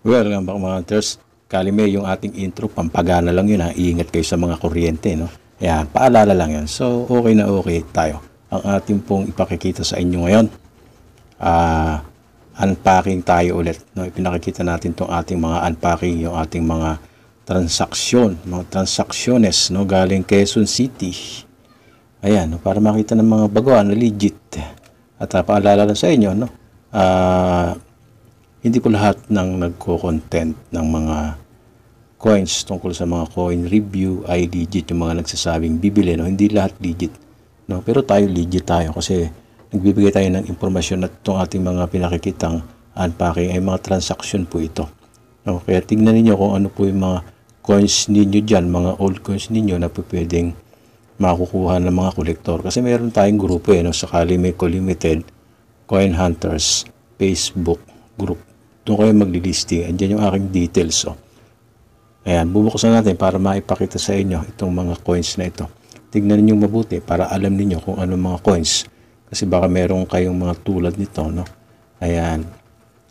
Welcome back mga hunters. Kalime yung ating intro, pampagana lang yun ha. Iingat kayo sa mga kuryente, no? Yan, paalala lang yan. So, okay na okay tayo. Ang ating pong ipakikita sa inyo ngayon, ah, uh, unpacking tayo ulit. No? Ipinakikita natin tong ating mga unpacking, yung ating mga transaksyon, mga transaksyones, no? Galing Quezon City. Ayan, no? para makita ng mga bago, ano, legit. At uh, paalala lang sa inyo, no? Ah, uh, hindi ko lahat ng nagko-content ng mga coins tungkol sa mga coin review ay legit yung mga nagsasabing bibili no hindi lahat legit no pero tayo legit tayo kasi nagbibigay tayo ng impormasyon at itong ating mga pinakikitang unpacking ay mga transaction po ito no kaya tingnan niyo kung ano po yung mga coins ninyo diyan mga old coins ninyo na po pwedeng makukuha ng mga kolektor kasi meron tayong grupo eh no sakali may limited coin hunters Facebook group doon kayo maglilisting. Andiyan yung aking details. Oh. Ayan, bubuksan natin para maipakita sa inyo itong mga coins na ito. Tignan niyo mabuti para alam niyo kung anong mga coins. Kasi baka meron kayong mga tulad nito. No? Ayan.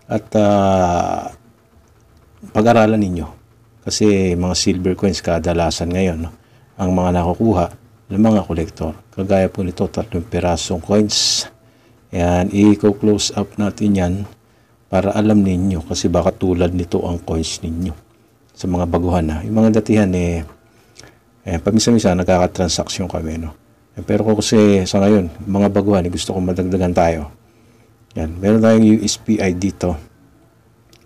At uh, pag-aralan ninyo. Kasi mga silver coins kadalasan ngayon. No? Ang mga nakukuha ng mga kolektor. Kagaya po nito, tatlong pirasong coins. Ayan, i-close up natin yan para alam ninyo kasi baka tulad nito ang coins ninyo sa mga baguhan na yung mga datihan eh, eh paminsan-minsan nagkakatransaksyon kami no eh, pero ko kasi sa ngayon mga baguhan eh, gusto kong madagdagan tayo yan meron tayong USPI to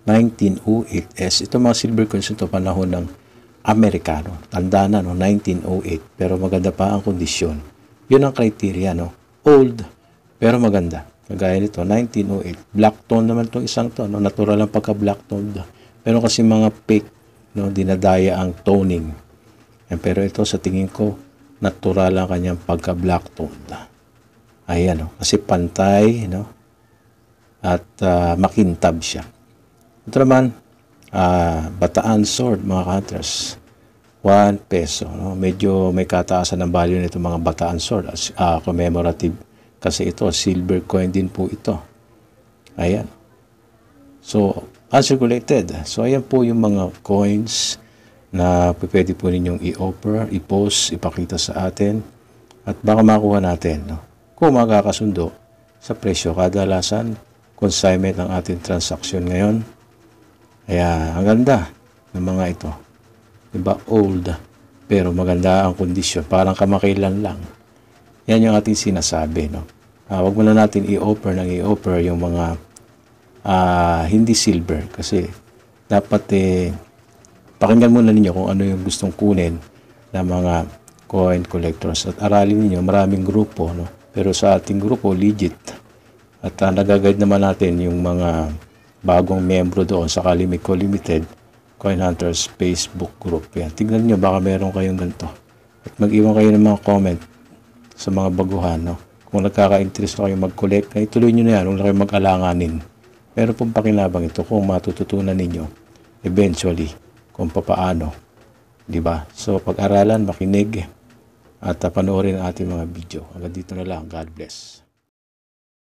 1908S ito mga silver coins ito panahon ng Amerikano tanda na no 1908 pero maganda pa ang kondisyon yun ang criteria no old pero maganda Kagaya nito, 1908. Black tone naman itong isang to. No? Natural ang pagka-black tone. Pero kasi mga fake, no? dinadaya ang toning. Pero ito sa tingin ko, natural ang kanyang pagka-black tone. Ayan, no? kasi pantay, no? at uh, makintab siya. Ito naman, uh, bataan sword mga hunters. 1 peso. No? Medyo may kataasan ng value nito mga bataan sword as uh, commemorative kasi ito, silver coin din po ito. Ayan. So, uncirculated. So, ayan po yung mga coins na pwede po ninyong i-offer, i-post, ipakita sa atin. At baka makuha natin. No? Kung magkakasundo sa presyo, kadalasan consignment ang ating transaction ngayon. Kaya, ang ganda ng mga ito. Diba? Old. Pero maganda ang kondisyon. Parang kamakailan lang. Yan yung ating sinasabi. No? Uh, wag muna natin i-offer ng i-offer yung mga uh, hindi silver kasi dapat eh, pakinggan muna ninyo kung ano yung gustong kunin ng mga coin collectors at aralin niyo maraming grupo no pero sa ating grupo legit at uh, nagagayad naman natin yung mga bagong miyembro doon sa Kalimiko Limited Coin Hunters Facebook group yan tignan niyo baka meron kayong ganito at mag-iwan kayo ng mga comment sa mga baguhan. No? Kung nagkaka-interest kayo mag-collect, ay eh, tuloy nyo na yan. Huwag na kayo mag-alanganin. Meron pong pakinabang ito kung matututunan ninyo eventually kung papaano. Di ba? So, pag-aralan, makinig, eh, at panoorin ang ating mga video. Hanggang dito na lang. God bless.